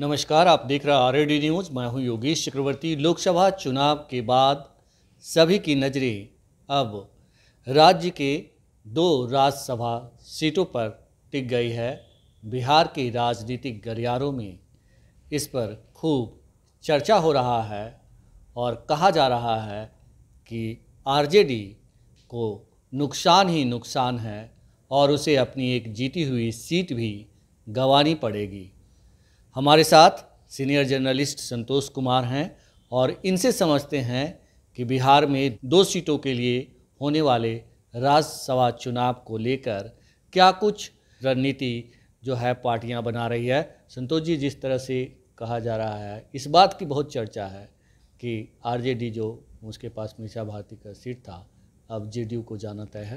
नमस्कार आप देख रहे आर आर न्यूज़ मैं हूं योगेश चक्रवर्ती लोकसभा चुनाव के बाद सभी की नज़रें अब राज्य के दो राज्यसभा सीटों पर टिक गई है बिहार के राजनीतिक गलियारों में इस पर खूब चर्चा हो रहा है और कहा जा रहा है कि आरजेडी को नुकसान ही नुकसान है और उसे अपनी एक जीती हुई सीट भी गंवानी पड़ेगी हमारे साथ सीनियर जर्नलिस्ट संतोष कुमार हैं और इनसे समझते हैं कि बिहार में दो सीटों के लिए होने वाले राज्यसभा चुनाव को लेकर क्या कुछ रणनीति जो है पार्टियां बना रही है संतोष जी जिस तरह से कहा जा रहा है इस बात की बहुत चर्चा है कि आरजेडी जो उसके पास मीसा भारती का सीट था अब जेडीयू को जाना तय है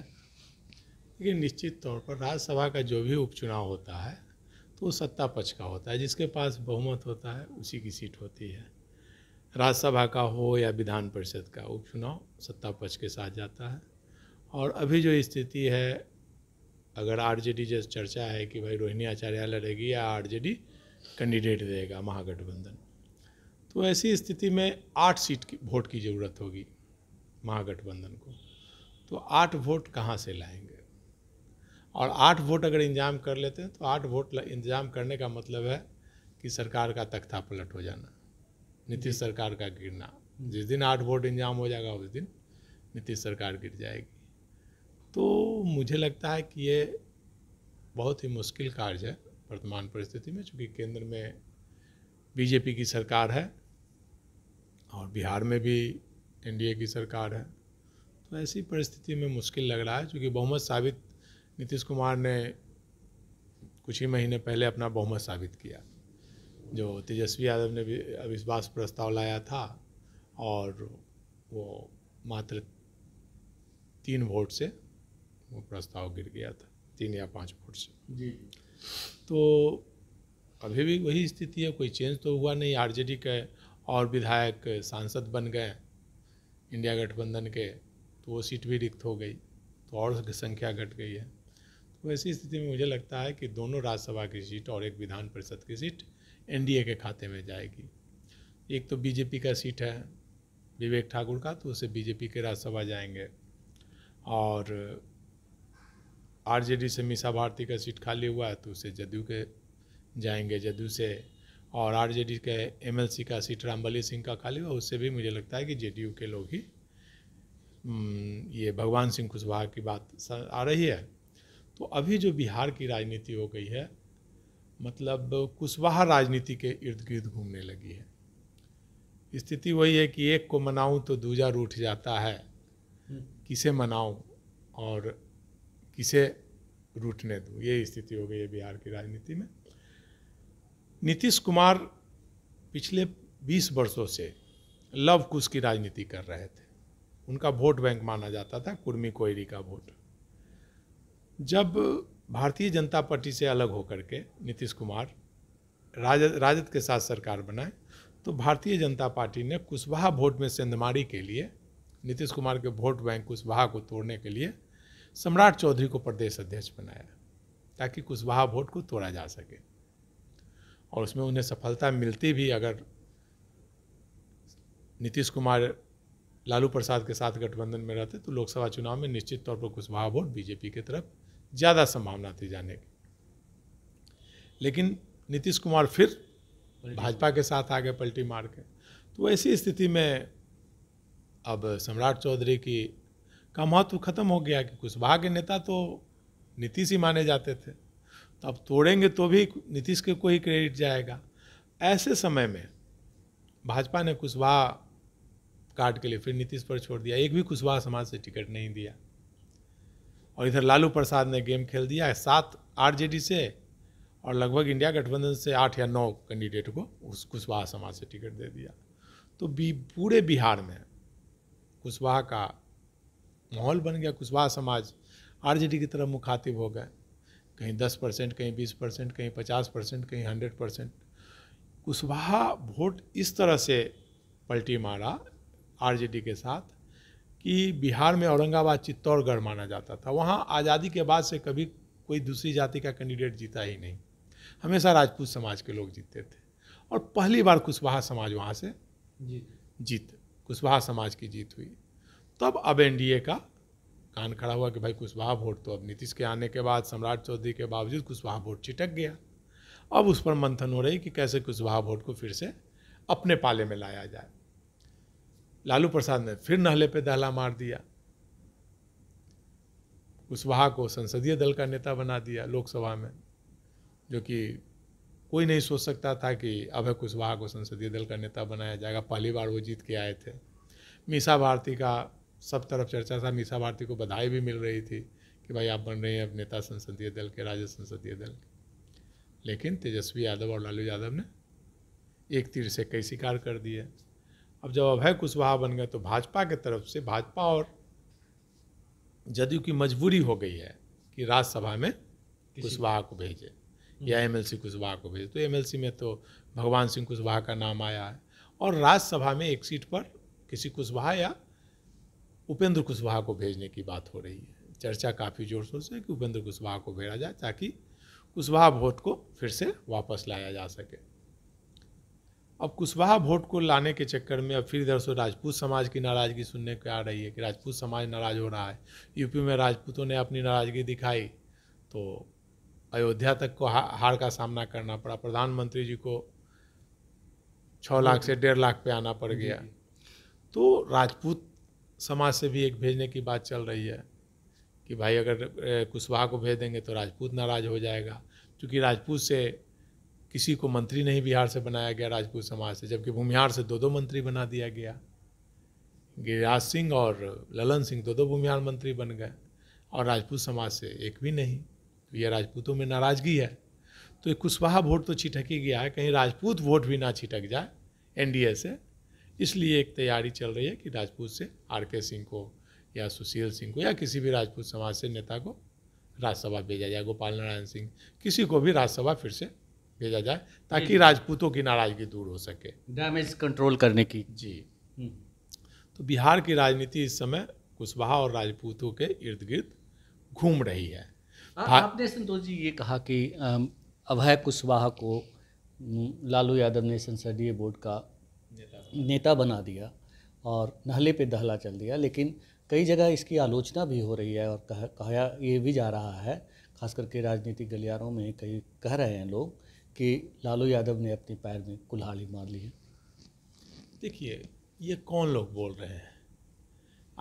लेकिन निश्चित तौर पर राज्यसभा का जो भी उपचुनाव होता है तो वो सत्ता पक्ष का होता है जिसके पास बहुमत होता है उसी की सीट होती है राज्यसभा का हो या विधान परिषद का उपचुनाव सत्ता पक्ष के साथ जाता है और अभी जो स्थिति है अगर आरजेडी जैसे चर्चा है कि भाई रोहिणी आचार्य लड़ेगी या आरजेडी कैंडिडेट देगा महागठबंधन तो ऐसी स्थिति में आठ सीट की वोट की ज़रूरत होगी महागठबंधन को तो आठ वोट कहाँ से लाएंगे और आठ वोट अगर इंतजाम कर लेते हैं तो आठ वोट इंतजाम करने का मतलब है कि सरकार का तख्ता पलट हो जाना नीतीश सरकार का गिरना जिस दिन आठ वोट इंजाम हो जाएगा उस दिन नीतीश सरकार गिर जाएगी तो मुझे लगता है कि ये बहुत ही मुश्किल कार्य है वर्तमान परिस्थिति में चूँकि केंद्र में बीजेपी की सरकार है और बिहार में भी एनडीए की सरकार है तो ऐसी परिस्थिति में मुश्किल लग रहा है क्योंकि बहुमत साबित नीतीश कुमार ने कुछ ही महीने पहले अपना बहुमत साबित किया जो तेजस्वी यादव ने भी अविश्वास प्रस्ताव लाया था और वो मात्र तीन वोट से वो प्रस्ताव गिर गया था तीन या पाँच वोट से जी तो अभी भी वही स्थिति है कोई चेंज तो हुआ नहीं आरजेडी के और विधायक सांसद बन गए इंडिया गठबंधन के तो वो सीट भी रिक्त हो गई तो और संख्या घट गई है तो ऐसी स्थिति में मुझे लगता है कि दोनों राज्यसभा की सीट और एक विधान परिषद की सीट एनडीए के खाते में जाएगी एक तो बीजेपी का सीट है विवेक ठाकुर का तो उसे बीजेपी के राज्यसभा जाएंगे और आरजेडी से मीसा भारती का सीट खाली हुआ है तो उसे जदयू के जाएंगे जदयू से और आरजेडी के एमएलसी का सीट रामबली सिंह का खाली हुआ उससे भी मुझे लगता है कि जेडीयू के लोग ही हम्म, ये भगवान सिंह कुशवाहा की बात आ रही है तो अभी जो बिहार की राजनीति हो गई है मतलब कुशवाहा राजनीति के इर्द गिर्द घूमने लगी है स्थिति वही है कि एक को मनाऊं तो दूजा रूठ जाता है हम्म। किसे मनाऊं और किसे रूठने दूं ये स्थिति हो गई है बिहार की राजनीति में नीतीश कुमार पिछले 20 वर्षों से लव कुश की राजनीति कर रहे थे उनका वोट बैंक माना जाता था कुर्मी कोयरी का वोट जब भारतीय जनता पार्टी से अलग होकर के नीतीश कुमार राजद राजद के साथ सरकार बनाए तो भारतीय जनता पार्टी ने कुशवाहा वोट में सेंधमारी के लिए नीतीश कुमार के वोट बैंक कुशवाहा को तोड़ने के लिए सम्राट चौधरी को प्रदेश अध्यक्ष बनाया ताकि कुशवाहा वोट को तोड़ा जा सके और उसमें उन्हें सफलता मिलती भी अगर नीतीश कुमार लालू प्रसाद के साथ गठबंधन में रहते तो लोकसभा चुनाव में निश्चित तौर पर कुशवाहा वोट बीजेपी की तरफ ज़्यादा संभावना थी जाने की लेकिन नीतीश कुमार फिर भाजपा के साथ आ गए पलटी मार के तो ऐसी स्थिति में अब सम्राट चौधरी की का महत्व खत्म हो गया कि कुशवाहा के नेता तो नीतीश ही माने जाते थे तो अब तोड़ेंगे तो भी नीतीश के कोई क्रेडिट जाएगा ऐसे समय में भाजपा ने कुशवाहा कार्ड के लिए फिर नीतीश पर छोड़ दिया एक भी कुशवाहा समाज से टिकट नहीं दिया और इधर लालू प्रसाद ने गेम खेल दिया है सात आर से और लगभग इंडिया गठबंधन से आठ या नौ कैंडिडेट को उस कुशवाहा समाज से टिकट दे दिया तो बी पूरे बिहार में कुशवाहा का माहौल बन गया कुशवाहा समाज आर की तरफ मुखातिब हो गए कहीं दस परसेंट कहीं बीस परसेंट कहीं पचास परसेंट कहीं हंड्रेड परसेंट कुशवाहा वोट इस तरह से पलटी मारा आरजेडी के साथ कि बिहार में औरंगाबाद चित्तौड़गढ़ माना जाता था वहाँ आज़ादी के बाद से कभी कोई दूसरी जाति का कैंडिडेट जीता ही नहीं हमेशा राजपूत समाज के लोग जीतते थे और पहली बार कुशवाहा समाज वहाँ से जीत कुशवाहा समाज की जीत हुई तब अब एन का कान खड़ा हुआ कि भाई कुशवाहा वोट तो अब नीतीश के आने के बाद सम्राट चौधरी के बावजूद कुशवाहा वोट चिटक गया अब उस पर मंथन हो रही कि कैसे कुशवाहा वोट को फिर से अपने पाले में लाया जाए लालू प्रसाद ने फिर नहले पे दहला मार दिया कुशवाहा को संसदीय दल का नेता बना दिया लोकसभा में जो कि कोई नहीं सोच सकता था कि अभय कुशवाहा को संसदीय दल का नेता बनाया जाएगा पहली बार वो जीत के आए थे मीसा भारती का सब तरफ चर्चा था मीसा भारती को बधाई भी मिल रही थी कि भाई आप बन रहे हैं अब नेता संसदीय दल के राज्य संसदीय दल के लेकिन तेजस्वी यादव और लालू यादव ने एक तीर से कई शिकार कर दिए अब जब अभय कुशवाहा बन गए तो भाजपा के तरफ से भाजपा और जदयू की मजबूरी हो गई है कि राज्यसभा में कुशवाहा को भेजे हम्म। या एम एल कुशवाहा को भेजे तो एम में तो भगवान सिंह कुशवाहा का नाम आया है और राज्यसभा में एक सीट पर किसी कुशवाहा या उपेंद्र कुशवाहा को भेजने की बात हो रही है चर्चा काफ़ी जोर शोर से कि उपेंद्र कुशवाहा को भेजा जाए ताकि कुशवाहा वोट को फिर से वापस लाया जा सके अब कुशवाहा वोट को लाने के चक्कर में अब फिर इधर से राजपूत समाज की नाराज़गी सुनने को आ रही है कि राजपूत समाज नाराज़ हो रहा है यूपी में राजपूतों ने अपनी नाराज़गी दिखाई तो अयोध्या तक को हार का सामना करना पड़ा प्रधानमंत्री जी को छः लाख से डेढ़ लाख पे आना पड़ गया तो राजपूत समाज से भी एक भेजने की बात चल रही है कि भाई अगर कुशवाहा को भेज देंगे तो राजपूत नाराज़ हो जाएगा क्योंकि राजपूत से किसी को मंत्री नहीं बिहार से बनाया गया राजपूत समाज से जबकि भूमिहार से दो दो मंत्री बना दिया गया गिरिराज सिंह और ललन सिंह दो दो भूमिहार मंत्री बन गए और राजपूत समाज से एक भी नहीं तो यह राजपूतों में नाराज़गी है तो एक कुशवाहा वोट तो छिटक ही गया है कहीं राजपूत वोट भी ना छिटक जाए एन से इसलिए एक तैयारी चल रही है कि राजपूत से आर के सिंह को या सुशील सिंह को या किसी भी राजपूत समाज से नेता को राज्यसभा भेजा जाए गोपाल नारायण सिंह किसी को भी राज्यसभा फिर से भेजा जाए ताकि राजपूतों की नाराजगी दूर हो सके डैमेज कंट्रोल करने की जी हम्म। तो बिहार की राजनीति इस समय कुशवाहा और राजपूतों के इर्द गिर्द घूम रही है आ, आपने संतोष जी ये कहा कि अभय कुशवाहा को लालू यादव ने संसदीय बोर्ड का नेता बना दिया और नहले पे दहला चल दिया लेकिन कई जगह इसकी आलोचना भी हो रही है और कह कहा ये भी जा रहा है खास करके राजनीतिक गलियारों में कई कह रहे हैं लोग कि लालू यादव ने अपने पैर में कुल्हाड़ी मार ली है देखिए ये कौन लोग बोल रहे हैं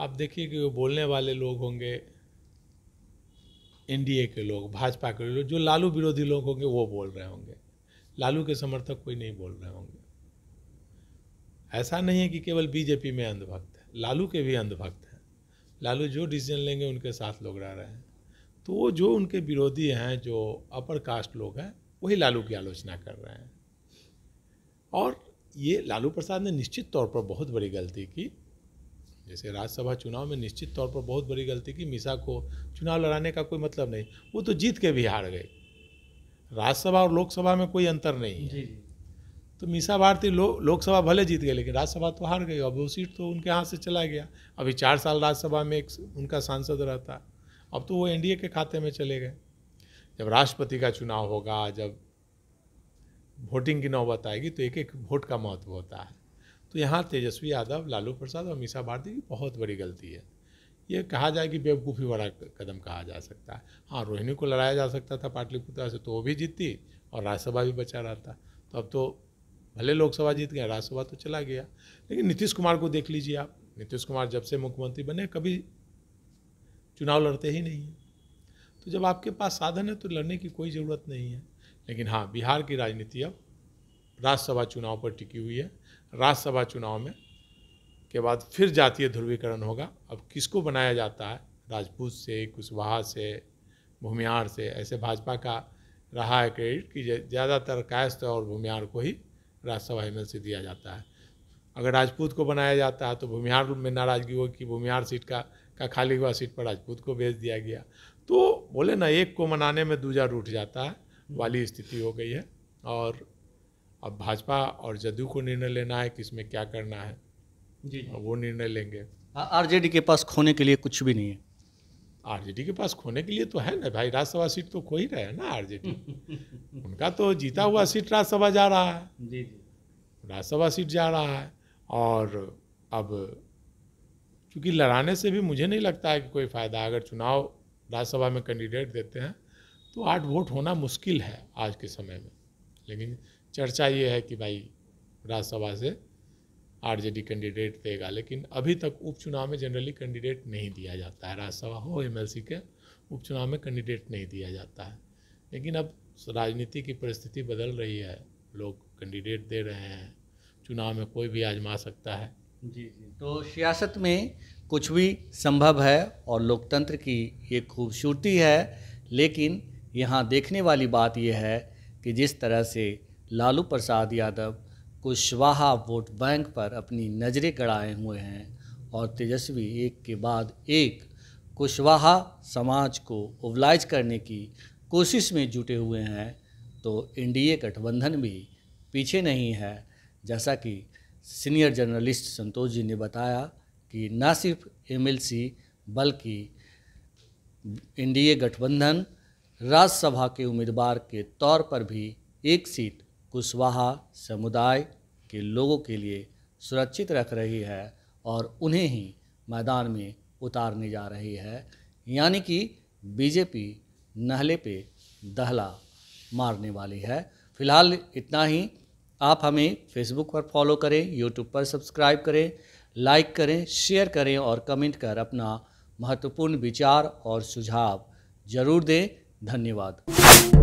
आप देखिए कि वो बोलने वाले लोग होंगे एनडीए के लोग भाजपा के लोग जो लालू विरोधी लोग होंगे वो बोल रहे होंगे लालू के समर्थक कोई नहीं बोल रहे होंगे ऐसा नहीं है कि केवल बीजेपी में अंधभक्त है लालू के भी अंधभक्त हैं लालू जो डिसीजन लेंगे उनके साथ लोग रह रहे हैं तो वो जो उनके विरोधी हैं जो अपर कास्ट लोग हैं वही लालू की आलोचना कर रहे हैं और ये लालू प्रसाद ने निश्चित तौर पर बहुत बड़ी गलती की जैसे राज्यसभा चुनाव में निश्चित तौर पर बहुत बड़ी गलती की मीसा को चुनाव लड़ाने का कोई मतलब नहीं वो तो जीत के भी हार गई राज्यसभा और लोकसभा में कोई अंतर नहीं है तो मीसा भारती लो, लोकसभा भले जीत गए लेकिन राज्यसभा तो हार गई अब वो सीट तो उनके हाथ से चला गया अभी चार साल राज्यसभा में एक उनका सांसद रहता अब तो वो एनडीए के खाते में चले गए जब राष्ट्रपति का चुनाव होगा जब वोटिंग की नौबत आएगी तो एक एक वोट का महत्व होता है तो यहाँ तेजस्वी यादव लालू प्रसाद और मीसा भारती की बहुत बड़ी गलती है ये कहा जाए कि बेवकूफ़ी बड़ा कदम कहा जा सकता है हाँ रोहिणी को लड़ाया जा सकता था पाटलिपुत्रा से तो वो भी जीतती और राज्यसभा भी बचा रहता तो अब तो भले लोकसभा जीत गए राज्यसभा तो चला गया लेकिन नीतीश कुमार को देख लीजिए आप नीतीश कुमार जब से मुख्यमंत्री बने कभी चुनाव लड़ते ही नहीं हैं तो जब आपके पास साधन है तो लड़ने की कोई ज़रूरत नहीं है लेकिन हाँ बिहार की राजनीति अब राज्यसभा चुनाव पर टिकी हुई है राज्यसभा चुनाव में के बाद फिर जातीय ध्रुवीकरण होगा अब किसको बनाया जाता है राजपूत से कुशवाहा से भूमिहार से ऐसे भाजपा का रहा है क्रेडिट कि ज़्यादातर कायस्थ और भूमिहार को ही राज्यसभा एम से दिया जाता है अगर राजपूत को बनाया जाता है तो भूमिहार में नाराजगी होगी कि भूमिहार सीट का का खाली हुआ सीट पर राजपूत को भेज दिया गया तो बोले ना एक को मनाने में दूजा रूठ जाता है वाली स्थिति हो गई है और अब भाजपा और जदयू को निर्णय लेना है कि इसमें क्या करना है जी, जी। वो निर्णय लेंगे आरजेडी के पास खोने के लिए कुछ भी नहीं है आरजेडी के पास खोने के लिए तो है ना भाई राज्यसभा सीट तो खो ही रहे हैं ना आरजेडी उनका तो जीता हुआ सीट राज्यसभा जा रहा है राज्यसभा सीट जा रहा है और अब क्योंकि लड़ाने से भी मुझे नहीं लगता है कि कोई फ़ायदा अगर चुनाव राज्यसभा में कैंडिडेट देते हैं तो आठ वोट होना मुश्किल है आज के समय में लेकिन चर्चा ये है कि भाई राज्यसभा से आरजेडी कैंडिडेट देगा लेकिन अभी तक उपचुनाव में जनरली कैंडिडेट नहीं दिया जाता है राज्यसभा हो एमएलसी के उपचुनाव में कैंडिडेट नहीं दिया जाता है लेकिन अब राजनीति की परिस्थिति बदल रही है लोग कैंडिडेट दे रहे हैं चुनाव में कोई भी आजमा सकता है जी जी तो सियासत में कुछ भी संभव है और लोकतंत्र की ये खूबसूरती है लेकिन यहाँ देखने वाली बात यह है कि जिस तरह से लालू प्रसाद यादव कुशवाहा वोट बैंक पर अपनी नज़रें गड़ाए हुए हैं और तेजस्वी एक के बाद एक कुशवाहा समाज को उबलाइज करने की कोशिश में जुटे हुए हैं तो इंडिया गठबंधन भी पीछे नहीं है जैसा कि सीनियर जर्नलिस्ट संतोष जी ने बताया कि न सिर्फ एमएलसी बल्कि एनडीए गठबंधन राज्यसभा के उम्मीदवार के तौर पर भी एक सीट कुशवाहा समुदाय के लोगों के लिए सुरक्षित रख रही है और उन्हें ही मैदान में उतारने जा रही है यानी कि बीजेपी नहले पे दहला मारने वाली है फिलहाल इतना ही आप हमें फेसबुक पर फॉलो करें यूट्यूब पर सब्सक्राइब करें लाइक करें शेयर करें और कमेंट कर अपना महत्वपूर्ण विचार और सुझाव जरूर दें धन्यवाद